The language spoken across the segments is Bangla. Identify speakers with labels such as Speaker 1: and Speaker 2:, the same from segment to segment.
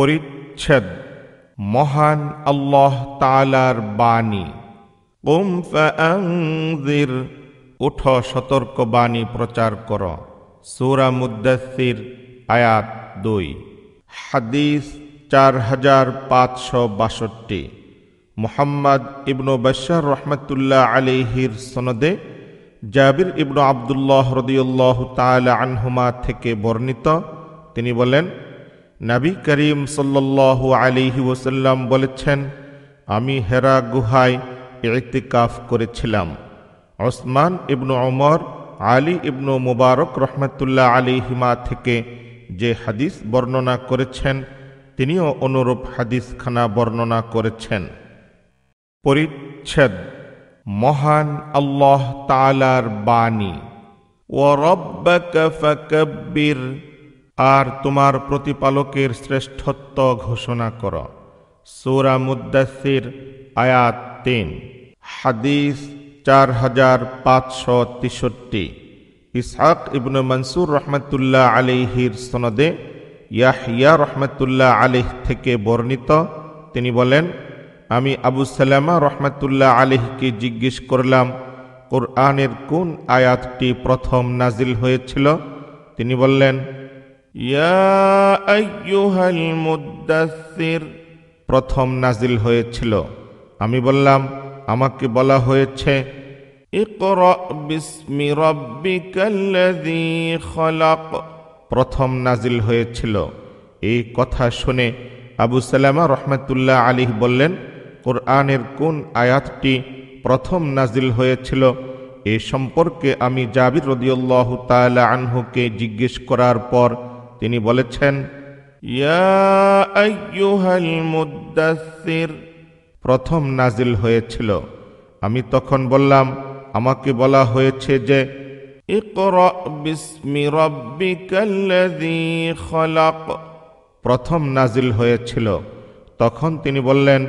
Speaker 1: পরিচ্ছেদ মহান আল্লাহ তালার বাণী কুম ফির উঠ সতর্ক বাণী প্রচার কর সুরা মুদাসির আয়াত দুই হাদিস চার হাজার পাঁচশো বাষট্টি মোহাম্মদ ইবনু বাশার রহমতুল্লাহ আলিহির সনদে জাবির ইবনু আবদুল্লাহ রদিউল্লাহ তালা আনহুমা থেকে বর্ণিত তিনি বলেন নাবি করিম সাল্লাহ আলিহি ওসাল্লাম বলেছেন আমি হেরা গুহায় ইতিকাফ করেছিলাম ওসমান ইবনু অমর আলী ইবনু মুবারক রহমতুল্লাহ আলী হিমা থেকে যে হাদিস বর্ণনা করেছেন তিনিও অনুরূপ হাদিসখানা বর্ণনা করেছেন পরিচ্ছেদ মহান আল্লাহ তালার বাণী ও রব্বাক ফকব্বির আর তোমার প্রতিপালকের শ্রেষ্ঠত্ব ঘোষণা কর সৌরা মুদাসির আয়াত তিন হাদিস চার হাজার পাঁচশো তেষট্টি ইসহাক ইবনু মনসুর রহমতুল্লাহ আলিহির সনদে ইয়াহিয়া রহমতুল্লাহ আলিহ থেকে বর্ণিত তিনি বলেন আমি আবু সালামা রহমতুল্লাহ আলিহকে জিজ্ঞেস করলাম কোরআনের কোন আয়াতটি প্রথম নাজিল হয়েছিল তিনি বললেন ইয়া প্রথম নাজিল হয়েছিল আমি বললাম আমাকে বলা হয়েছে প্রথম নাজিল হয়েছিল এই কথা শুনে আবু সালামা রহমতুল্লাহ আলী বললেন কোরআনের কোন আয়াতটি প্রথম নাজিল হয়েছিল এ সম্পর্কে আমি জাবির রদিউল্লাহ তাল আনহুকে জিজ্ঞেস করার পর তিনি বলেছেন প্রথম নাজিল হয়েছিল আমি তখন বললাম আমাকে বলা হয়েছে যে প্রথম নাজিল হয়েছিল তখন তিনি বললেন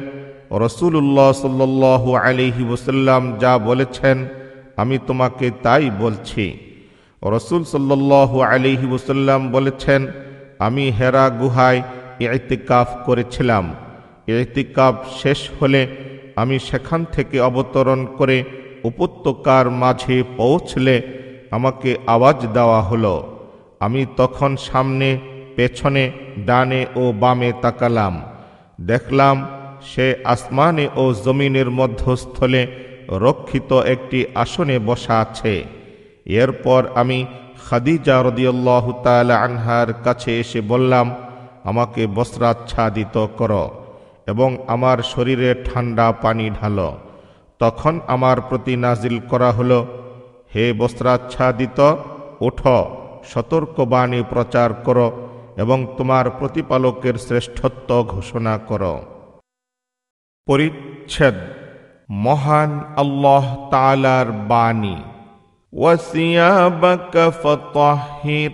Speaker 1: রসুল্লাহ সাল্লু আলিহি ওসাল্লাম যা বলেছেন আমি তোমাকে তাই বলছি রসুল সাল্লাহ আলিহি ওসাল্লাম বলেছেন আমি হেরা গুহায় এতিকাফ করেছিলাম এতিকাফ শেষ হলে আমি সেখান থেকে অবতরণ করে উপত্যকার মাঝে পৌঁছলে আমাকে আওয়াজ দেওয়া হলো আমি তখন সামনে পেছনে ডানে ও বামে তাকালাম দেখলাম সে আসমানে ও জমিনের মধ্যস্থলে রক্ষিত একটি আসনে বসা আছে এরপর আমি খাদিজা রদিয়াল্লাহ তালা আনহার কাছে এসে বললাম আমাকে বস্ত্রাচ্ছাদিত কর এবং আমার শরীরে ঠান্ডা পানি ঢাল তখন আমার প্রতি নাজিল করা হলো হে বস্ত্রাচ্ছাদিত ওঠ সতর্কবাণী প্রচার কর এবং তোমার প্রতিপালকের শ্রেষ্ঠত্ব ঘোষণা কর পরিচ্ছেদ মহান আল্লাহ তালার বাণী ওয়াসিয়াবাকা ফতাহির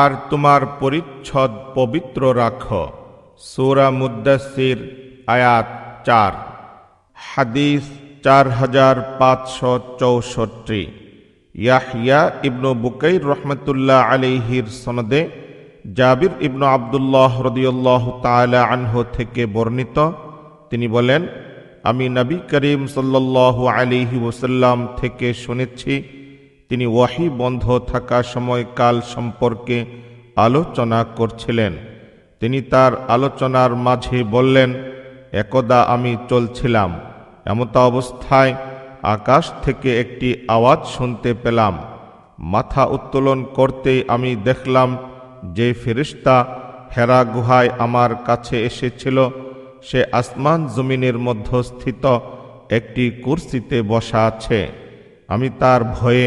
Speaker 1: আর তোমার পরিচ্ছদ পবিত্র রাখো সুরা মুদাসির আয়াত চার হাদিস চার হাজার পাঁচশো চৌষট্টি ইয়াহিয়া ইবনু বুকাই রহমতুল্লাহ আলিহির সনদে জাবির ইবনু আবদুল্লাহ রদিউল্লাহ তালা আনহ থেকে বর্ণিত তিনি বলেন আমি নবী করিম সাল্লাহ আলিহি ওসাল্লাম থেকে শুনেছি তিনি ওয়াহি বন্ধ থাকা কাল সম্পর্কে আলোচনা করছিলেন তিনি তার আলোচনার মাঝে বললেন একদা আমি চলছিলাম এমতা অবস্থায় আকাশ থেকে একটি আওয়াজ শুনতে পেলাম মাথা উত্তোলন করতেই আমি দেখলাম যে ফেরিস্তা হেরা গুহায় আমার কাছে এসেছিল সে আসমান জমিনের মধ্যস্থিত একটি কুর্সিতে বসা আছে আমি তার ভয়ে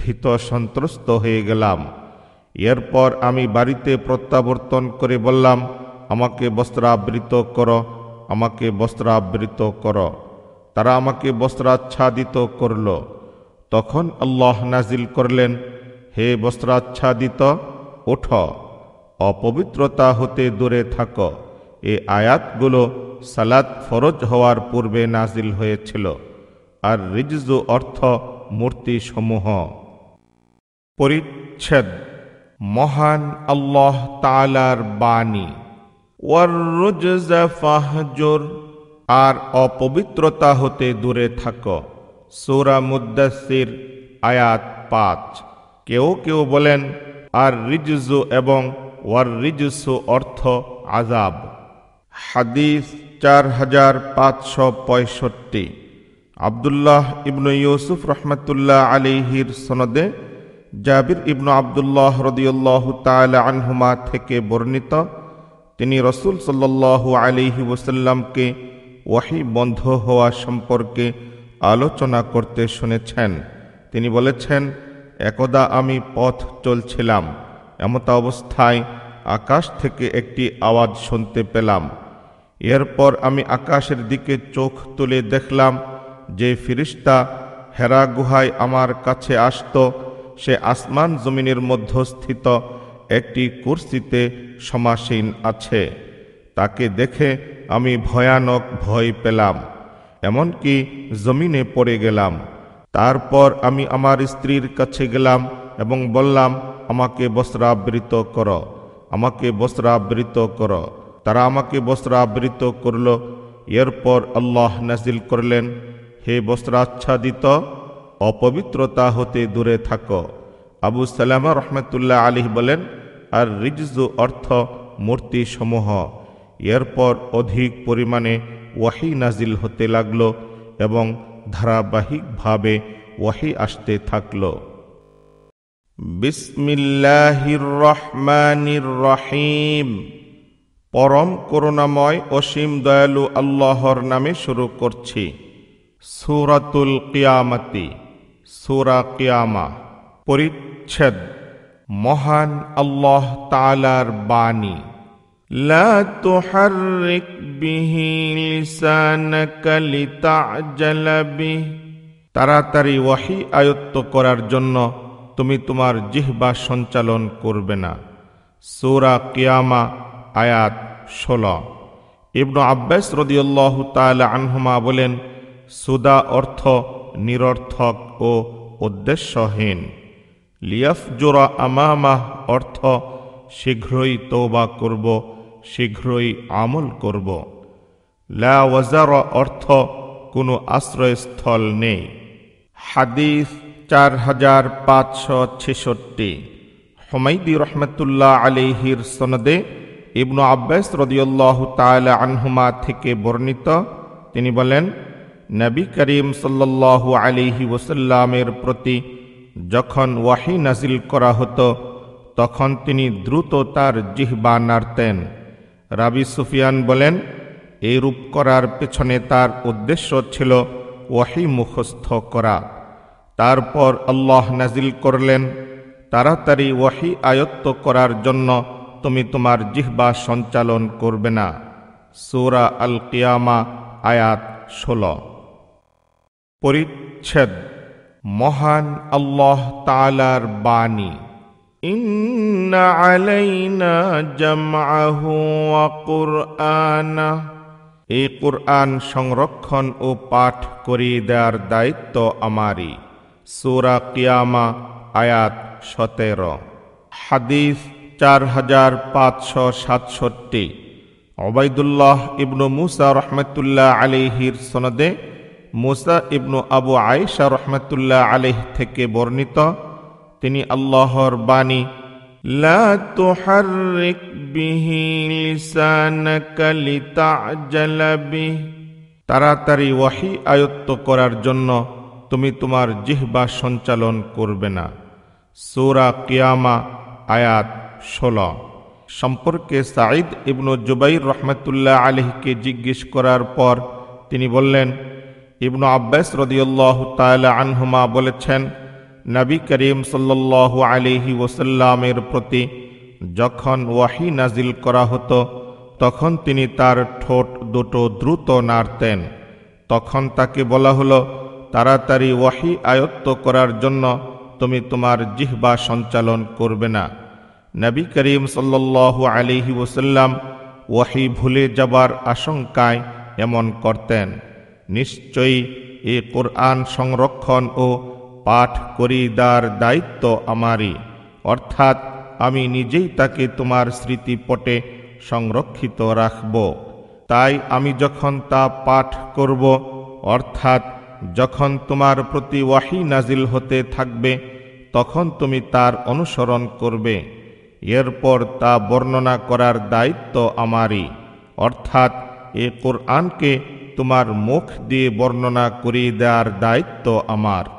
Speaker 1: ভীত সন্ত্রস্ত হয়ে গেলাম এরপর আমি বাড়িতে প্রত্যাবর্তন করে বললাম আমাকে বস্ত্রাবৃত কর আমাকে বস্ত্রাবৃত কর তারা আমাকে বস্ত্রাচ্ছাদিত করল তখন আল্লাহ নাজিল করলেন হে বস্ত্রাচ্ছাদিত ওঠ অপবিত্রতা হতে দূরে থাক এ আয়াতগুলো সালাত ফরজ হওয়ার পূর্বে নাজিল হয়েছিল আর রিজু অর্থ মূর্তিসমূহ পরিচ্ছেদ মহান আল্লাহ তালার বাণী ফাহজুর আর অপবিত্রতা হতে দূরে থাক সৌরা মুদাসির আয়াত পাঁচ কেউ কেউ বলেন আর রিজু এবং ওয়ার রিজসু অর্থ আজাব হাদিস চার হাজার পাঁচশো পঁয়ষট্টি আবদুল্লাহ ইবনু ইউসুফ রহমতুল্লাহ আলিহির সনদে জাবির ইবনু আবদুল্লাহ রদিউল্লাহ তালা আনহুমা থেকে বর্ণিত তিনি রসুল সাল্লু আলিহি ওসাল্লামকে ওয়াহি বন্ধ হওয়া সম্পর্কে আলোচনা করতে শুনেছেন তিনি বলেছেন একদা আমি পথ চলছিলাম এমতা অবস্থায় আকাশ থেকে একটি আওয়াজ শুনতে পেলাম এরপর আমি আকাশের দিকে চোখ তুলে দেখলাম যে ফিরিস্তা হেরা গুহায় আমার কাছে আসত সে আসমান জমিনের মধ্যস্থিত একটি কুর্সিতে সমাসীন আছে তাকে দেখে আমি ভয়ানক ভয় পেলাম এমনকি জমিনে পড়ে গেলাম তারপর আমি আমার স্ত্রীর কাছে গেলাম এবং বললাম আমাকে বস্ত্রাবৃত কর আমাকে বস্ত্রাবৃত কর তারা আমাকে বস্ত্রাবৃত করল এরপর আল্লাহ নাজিল করলেন হে বস্ত্রাচ্ছাদিত অপবিত্রতা হতে দূরে থাক আবু সালামা রহমতুল্লাহ আলী বলেন আর রিজু অর্থ মূর্তি সমূহ এরপর অধিক পরিমাণে ওয়াহি নাজিল হতে লাগল এবং ধারাবাহিকভাবে ওয়াহি আসতে থাকল বিসমিল্লাহির রহমানির রহিম পরম করুণাময় অসীম দয়ালু আল্লাহর নামে শুরু করছি সুরাতুল কিয়ামতি সুরা কিয়ামা পরিচ্ছেদ মহান আল্লাহ তালার বাণী لا تحرك به لسانك لتعجل তাড়াতাড়ি ওয়াহি আয়ত্ত করার জন্য তুমি তোমার জিহ্বা সঞ্চালন করবে না সৌরা কিয়ামা আয়াত ষোল ইবনু আব্বাস রদিউল্লাহ তালা আনহুমা বলেন সুদা অর্থ নিরর্থক ও উদ্দেশ্যহীন লিয়াফ জোরা আমামাহ অর্থ শীঘ্রই তৌবা করব শীঘ্রই আমল করব লা ওয়াজার অর্থ কোনো আশ্রয়স্থল নেই হাদিস চার হাজার পাঁচশো ছেষট্টি হমাইদি রহমতুল্লাহ আলিহির সনদে ইবনু আব্বাস রদিউল্লাহ তালা আনহুমা থেকে বর্ণিত তিনি বলেন নবী করিম সাল্লাহ আলিহি ওসাল্লামের প্রতি যখন ওয়াহি নাজিল করা হতো তখন তিনি দ্রুত তার জিহবা নাড়তেন রাবি সুফিয়ান বলেন এই রূপ করার পেছনে তার উদ্দেশ্য ছিল ওয়াহি মুখস্থ করা তারপর আল্লাহ নাজিল করলেন তাড়াতাড়ি ওয়াহি আয়ত্ত করার জন্য তুমি তোমার জিহবা সঞ্চালন করবে না সুরা আল কিয়ামা আয়াত ষোলো পরিচ্ছেদ মহান আল্লাহ তালার বাণী এই কোরআন সংরক্ষণ ও পাঠ করিয়ে দেওয়ার দায়িত্ব আমারই সুরা কিয়ামা আয়াত সতের হাদিস চার হাজার পাঁচশো সাতষট্টি ওবায়দুল্লাহ ইবনু মুসা রহমতুল্লাহ আলিহির সনদে মোসা ইবনু আবু আয়সা রহমতুল্লাহ আলেহ থেকে বর্ণিত তিনি আল্লাহর বাণী লা তাড়াতাড়ি ওয়াহি আয়ত্ত করার জন্য তুমি তোমার জিহবা সঞ্চালন করবে না সোরা কিয়ামা আয়াত ষোল সম্পর্কে সাঈদ ইবনু জুবাইর রহমতুল্লাহ আলহীকে জিজ্ঞেস করার পর তিনি বললেন ইবনু আব্বাস রদিউল্লাহ তালা আনহুমা বলেছেন নবী করিম সাল্লাহ আলিহি ওসাল্লামের প্রতি যখন ওয়াহি নাজিল করা হতো তখন তিনি তার ঠোঁট দুটো দ্রুত নাড়তেন তখন তাকে বলা হলো তাড়াতাড়ি ওয়াহি আয়ত্ত করার জন্য তুমি তোমার জিহ্বা সঞ্চালন করবে না নবী করিম সাল্লু আলিহি ওসাল্লাম ওয়াহি ভুলে যাবার আশঙ্কায় এমন করতেন নিশ্চয়ই এ কোরআন সংরক্ষণ ও পাঠ দার দায়িত্ব আমারই অর্থাৎ আমি নিজেই তাকে তোমার স্মৃতিপটে সংরক্ষিত রাখব তাই আমি যখন তা পাঠ করব অর্থাৎ যখন তোমার প্রতি ওয়াহি নাজিল হতে থাকবে তখন তুমি তার অনুসরণ করবে এরপর তা বর্ণনা করার দায়িত্ব আমারই অর্থাৎ এ কোরআনকে তোমার মুখ দিয়ে বর্ণনা করিয়ে দেওয়ার দায়িত্ব আমার